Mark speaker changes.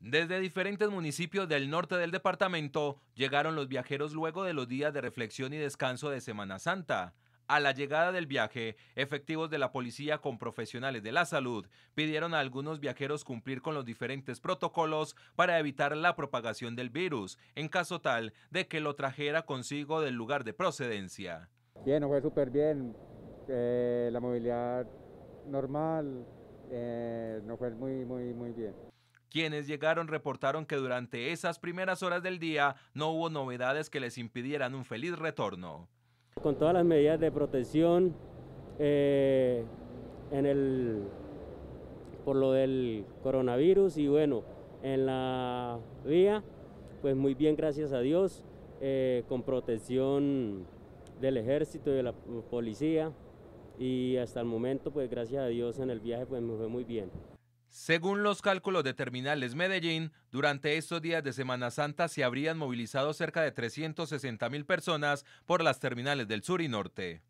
Speaker 1: Desde diferentes municipios del norte del departamento llegaron los viajeros luego de los días de reflexión y descanso de Semana Santa. A la llegada del viaje, efectivos de la policía con profesionales de la salud pidieron a algunos viajeros cumplir con los diferentes protocolos para evitar la propagación del virus, en caso tal de que lo trajera consigo del lugar de procedencia.
Speaker 2: Bien, fue súper bien. Eh, la movilidad normal eh, no fue muy, muy, muy bien.
Speaker 1: Quienes llegaron reportaron que durante esas primeras horas del día no hubo novedades que les impidieran un feliz retorno.
Speaker 3: Con todas las medidas de protección eh, por lo del coronavirus y bueno, en la vía, pues muy bien, gracias a Dios, eh, con protección del ejército y de la policía y hasta el momento, pues gracias a Dios en el viaje, pues me fue muy bien.
Speaker 1: Según los cálculos de Terminales Medellín, durante estos días de Semana Santa se habrían movilizado cerca de 360 personas por las terminales del sur y norte.